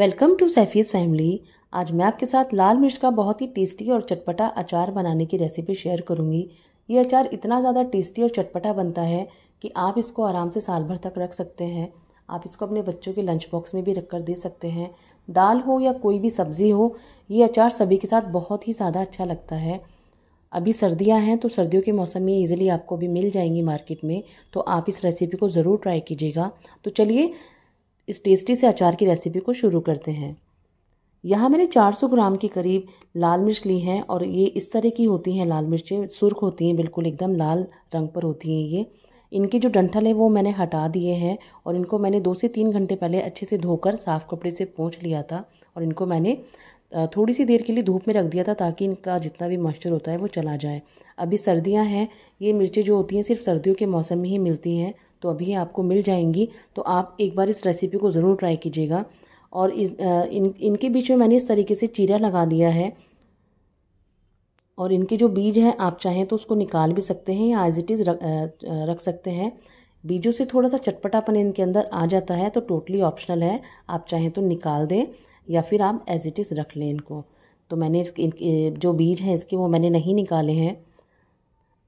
welcome to सैफीज़ family आज मैं आपके साथ लाल मिर्च का बहुत ही टेस्टी और चटपटा अचार बनाने की रेसिपी शेयर करूंगी ये अचार इतना ज़्यादा टेस्टी और चटपटा बनता है कि आप इसको आराम से साल भर तक रख सकते हैं आप इसको अपने बच्चों के लंच बॉक्स में भी रख कर दे सकते हैं दाल हो या कोई भी सब्ज़ी हो ये अचार सभी के साथ बहुत ही ज़्यादा अच्छा लगता है अभी सर्दियाँ हैं तो सर्दियों के मौसम में ईज़िली आपको भी मिल जाएंगी मार्केट में तो आप इस रेसिपी को ज़रूर ट्राई कीजिएगा तो चलिए इस टेस्टी से अचार की रेसिपी को शुरू करते हैं यहाँ मैंने 400 ग्राम के करीब लाल मिर्च ली हैं और ये इस तरह की होती हैं लाल मिर्चें सुर्ख होती हैं बिल्कुल एकदम लाल रंग पर होती हैं ये इनके जो डंठल है वो मैंने हटा दिए हैं और इनको मैंने दो से तीन घंटे पहले अच्छे से धोकर साफ़ कपड़े से पोंछ लिया था और इनको मैंने थोड़ी सी देर के लिए धूप में रख दिया था ताकि इनका जितना भी मॉइस्चर होता है वो चला जाए अभी सर्दियां हैं ये मिर्चें जो होती हैं सिर्फ सर्दियों के मौसम में ही मिलती हैं तो अभी आपको मिल जाएंगी तो आप एक बार इस रेसिपी को ज़रूर ट्राई कीजिएगा और इस इन इनके बीच में मैंने इस तरीके से चीरा लगा दिया है और इनके जो बीज हैं आप चाहें तो उसको निकाल भी सकते हैं या एज इट इज़ रख सकते हैं बीजों से थोड़ा सा चटपटापन इनके अंदर आ जाता है तो टोटली ऑप्शनल है आप चाहें तो निकाल दें या फिर आप एज इट इज़ रख लें इनको तो मैंने इनके जो बीज हैं इसके वो मैंने नहीं निकाले हैं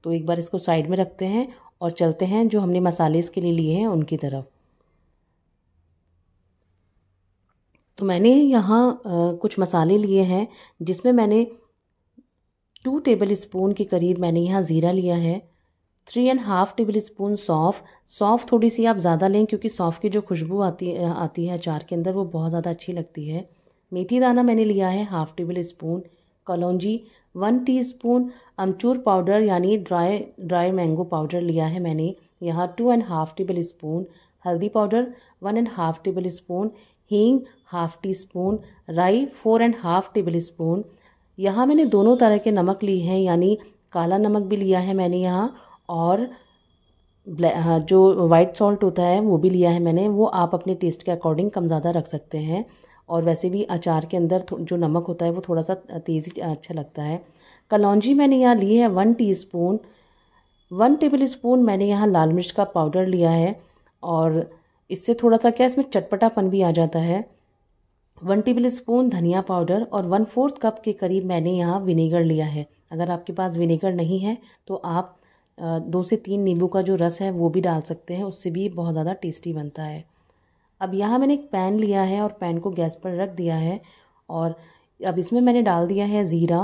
तो एक बार इसको साइड में रखते हैं और चलते हैं जो हमने मसाले इसके लिए लिए हैं उनकी तरफ तो मैंने यहाँ कुछ मसाले लिए हैं जिसमें मैंने टू टेबल स्पून के करीब मैंने यहाँ ज़ीरा लिया है three and half tablespoon सौंफ़ सौंफ़ थोड़ी सी आप ज़्यादा लें क्योंकि सौंफ़ की जो खुशबू आती आती है अचार के अंदर वो बहुत ज़्यादा अच्छी लगती है मेथी दाना मैंने लिया है हाफ़ टेबल स्पून कलौजी वन टीस्पून अमचूर पाउडर यानी ड्राई ड्राई मैंगो पाउडर लिया है मैंने यहाँ two and half tablespoon हल्दी powder one and half tablespoon हींग हाफ़ टी स्पून राई four and half tablespoon यहाँ मैंने दोनों तरह के नमक लिए हैं यानी काला नमक भी लिया है मैंने यहाँ और हाँ, जो वाइट सॉल्ट होता है वो भी लिया है मैंने वो आप अपने टेस्ट के अकॉर्डिंग कम ज़्यादा रख सकते हैं और वैसे भी अचार के अंदर जो नमक होता है वो थोड़ा सा तेज़ी अच्छा लगता है कलौजी मैंने यहाँ ली है one teaspoon one tablespoon मैंने यहाँ लाल मिर्च का पाउडर लिया है और इससे थोड़ा सा क्या इसमें चटपटापन भी आ जाता है वन टेबल स्पून धनिया पाउडर और वन फोर्थ कप के करीब मैंने यहाँ विनेगर लिया है अगर आपके पास विनेगर नहीं है तो आप दो से तीन नींबू का जो रस है वो भी डाल सकते हैं उससे भी बहुत ज़्यादा टेस्टी बनता है अब यहाँ मैंने एक पैन लिया है और पैन को गैस पर रख दिया है और अब इसमें मैंने डाल दिया है ज़ीरा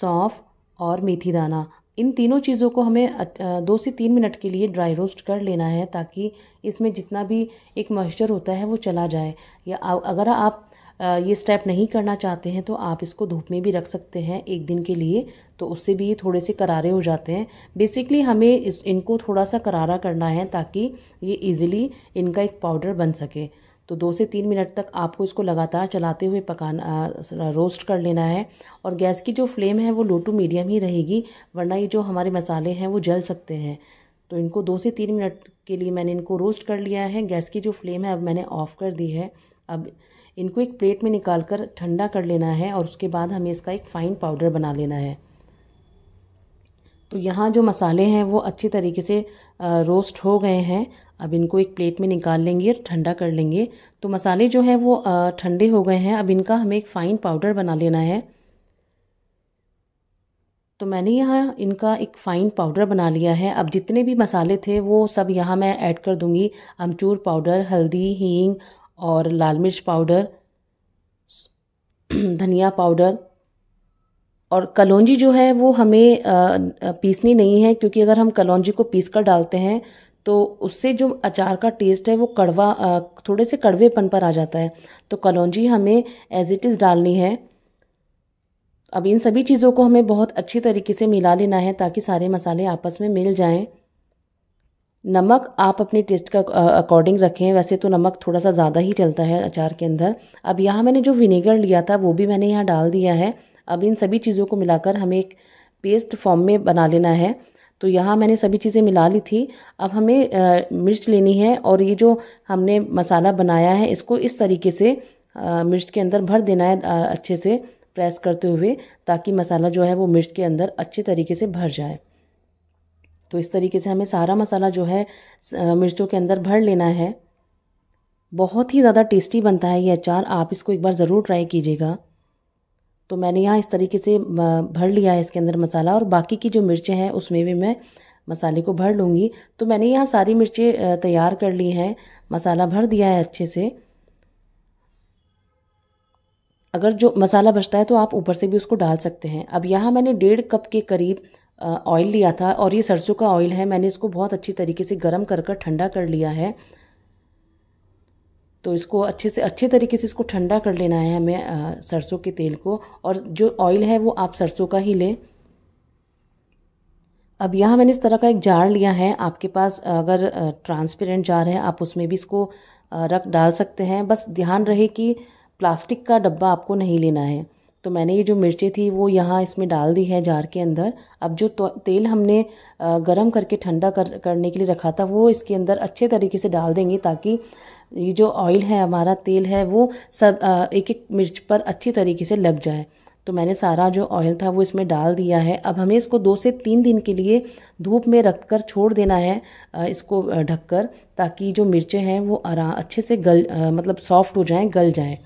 सौंफ और मेथी दाना इन तीनों चीज़ों को हमें दो से तीन मिनट के लिए ड्राई रोस्ट कर लेना है ताकि इसमें जितना भी एक मॉइस्चर होता है वो चला जाए या अगर आप ये स्टेप नहीं करना चाहते हैं तो आप इसको धूप में भी रख सकते हैं एक दिन के लिए तो उससे भी ये थोड़े से करारे हो जाते हैं बेसिकली हमें इस इनको थोड़ा सा करारा करना है ताकि ये इजीली इनका एक पाउडर बन सके तो दो से तीन मिनट तक आपको इसको लगातार चलाते हुए पकाना रोस्ट कर लेना है और गैस की जो फ्लेम है वो लो टू मीडियम ही रहेगी वरना ये जो हमारे मसाले हैं वो जल सकते हैं तो इनको दो से तीन मिनट के लिए मैंने इनको रोस्ट कर लिया है गैस की जो फ्लेम है अब मैंने ऑफ़ कर दी है अब इनको एक प्लेट में निकाल कर ठंडा कर लेना है और उसके बाद हमें इसका एक फ़ाइन पाउडर बना लेना है तो यहाँ जो मसाले हैं वो अच्छी तरीके से रोस्ट हो गए हैं अब इनको एक प्लेट में निकाल लेंगे और ठंडा कर लेंगे तो मसाले जो हैं वो ठंडे हो गए हैं अब इनका हमें एक फ़ाइन पाउडर बना लेना है तो मैंने यहाँ इनका एक फ़ाइन पाउडर बना लिया है अब जितने भी मसाले थे वो सब यहाँ मैं ऐड कर दूँगी अमचूर पाउडर हल्दी हींग और लाल मिर्च पाउडर धनिया पाउडर और कलौंजी जो है वो हमें पीसनी नहीं है क्योंकि अगर हम कलौंजी को पीस कर डालते हैं तो उससे जो अचार का टेस्ट है वो कड़वा थोड़े से कड़वेपन पर आ जाता है तो कलौंजी हमें एज इट इज़ डालनी है अब इन सभी चीज़ों को हमें बहुत अच्छी तरीके से मिला लेना है ताकि सारे मसाले आपस में मिल जाएं नमक आप अपने टेस्ट का अकॉर्डिंग रखें वैसे तो नमक थोड़ा सा ज़्यादा ही चलता है अचार के अंदर अब यहाँ मैंने जो विनेगर लिया था वो भी मैंने यहाँ डाल दिया है अब इन सभी चीज़ों को मिलाकर हमें एक पेस्ट फॉर्म में बना लेना है तो यहाँ मैंने सभी चीज़ें मिला ली थी अब हमें आ, मिर्च लेनी है और ये जो हमने मसाला बनाया है इसको इस तरीके से आ, मिर्च के अंदर भर देना है आ, अच्छे से प्रेस करते हुए ताकि मसाला जो है वो मिर्च के अंदर अच्छे तरीके से भर जाए तो इस तरीके से हमें सारा मसाला जो है मिर्चों के अंदर भर लेना है बहुत ही ज़्यादा टेस्टी बनता है ये अचार आप इसको एक बार ज़रूर ट्राई कीजिएगा तो मैंने यहाँ इस तरीके से भर लिया है इसके अंदर मसाला और बाकी की जो मिर्चें हैं उसमें भी मैं मसाले को भर लूँगी तो मैंने यहाँ सारी मिर्चें तैयार कर ली हैं मसाला भर दिया है अच्छे से अगर जो मसाला बचता है तो आप ऊपर से भी उसको डाल सकते हैं अब यहाँ मैंने डेढ़ कप के करीब ऑयल लिया था और ये सरसों का ऑयल है मैंने इसको बहुत अच्छी तरीके से गर्म कर कर ठंडा कर लिया है तो इसको अच्छे से अच्छे तरीके से इसको ठंडा कर लेना है हमें सरसों के तेल को और जो ऑयल है वो आप सरसों का ही लें अब यहाँ मैंने इस तरह का एक जार लिया है आपके पास अगर ट्रांसपेरेंट जार है आप उसमें भी इसको रख डाल सकते हैं बस ध्यान रहे कि प्लास्टिक का डब्बा आपको नहीं लेना है तो मैंने ये जो मिर्चें थी वो यहाँ इसमें डाल दी है जार के अंदर अब जो तो, तेल हमने गरम करके ठंडा कर करने के लिए रखा था वो इसके अंदर अच्छे तरीके से डाल देंगे ताकि ये जो ऑयल है हमारा तेल है वो सब एक एक मिर्च पर अच्छी तरीके से लग जाए तो मैंने सारा जो ऑयल था वो इसमें डाल दिया है अब हमें इसको दो से तीन दिन के लिए धूप में रख कर छोड़ देना है इसको ढककर ताकि जो मिर्चें हैं वो आराम अच्छे से गल मतलब सॉफ्ट हो जाएं गल जाएं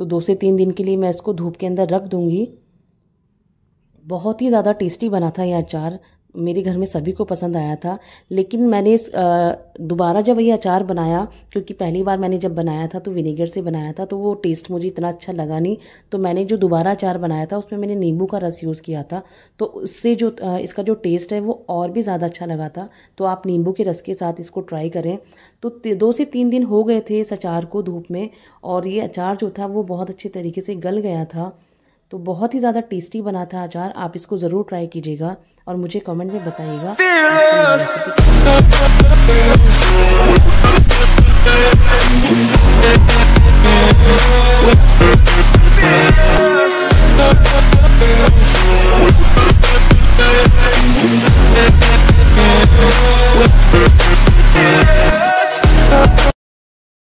तो दो से तीन दिन के लिए मैं इसको धूप के अंदर रख दूँगी बहुत ही ज़्यादा टेस्टी बना था यह अचार मेरे घर में सभी को पसंद आया था लेकिन मैंने दोबारा जब ये अचार बनाया क्योंकि पहली बार मैंने जब बनाया था तो विनेगर से बनाया था तो वो टेस्ट मुझे इतना अच्छा लगा नहीं तो मैंने जो दोबारा अचार बनाया था उसमें मैंने नींबू का रस यूज़ किया था तो उससे जो इसका जो टेस्ट है वो और भी ज़्यादा अच्छा लगा था तो आप नींबू के रस के साथ इसको ट्राई करें तो दो से तीन दिन हो गए थे इस अचार को धूप में और ये अचार जो था वो बहुत अच्छे तरीके से गल गया था तो बहुत ही ज़्यादा टेस्टी बना था अचार आप इसको ज़रूर ट्राई कीजिएगा और मुझे कमेंट में बताइएगा